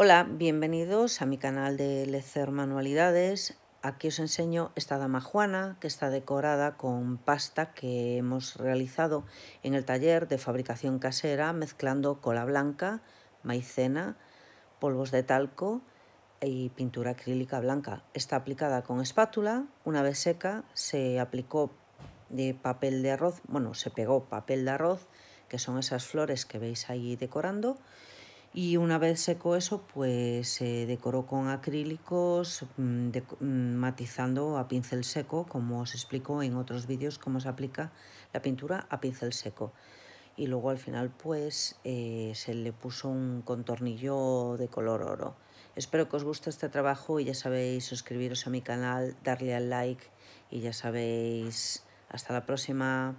Hola, bienvenidos a mi canal de Lecer Manualidades. Aquí os enseño esta dama juana que está decorada con pasta que hemos realizado en el taller de fabricación casera mezclando cola blanca, maicena, polvos de talco y pintura acrílica blanca. Está aplicada con espátula, una vez seca se aplicó de papel de arroz, bueno, se pegó papel de arroz, que son esas flores que veis ahí decorando, y una vez seco eso pues se decoró con acrílicos mm, mm, matizando a pincel seco como os explico en otros vídeos cómo se aplica la pintura a pincel seco y luego al final pues eh, se le puso un contornillo de color oro. Espero que os guste este trabajo y ya sabéis suscribiros a mi canal, darle al like y ya sabéis hasta la próxima.